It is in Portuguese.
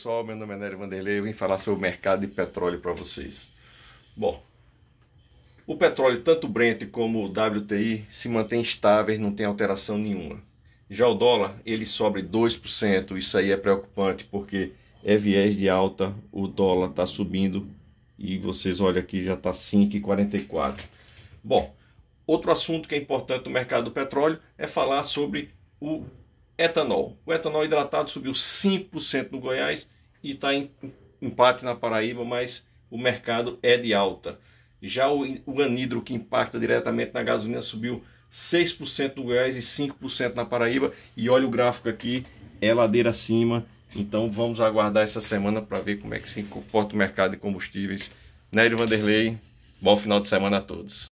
pessoal, meu nome é Nery Vanderlei, eu vim falar sobre o mercado de petróleo para vocês. Bom, o petróleo, tanto o Brent como o WTI, se mantém estáveis, não tem alteração nenhuma. Já o dólar, ele sobe 2%, isso aí é preocupante, porque é viés de alta, o dólar está subindo e vocês olham aqui, já está 5,44. Bom, outro assunto que é importante no mercado do petróleo é falar sobre o Etanol. O etanol hidratado subiu 5% no Goiás e está em empate na Paraíba, mas o mercado é de alta. Já o, o anidro, que impacta diretamente na gasolina, subiu 6% no Goiás e 5% na Paraíba. E olha o gráfico aqui, é ladeira acima. Então vamos aguardar essa semana para ver como é que se comporta o mercado de combustíveis. Nélio Vanderlei, bom final de semana a todos.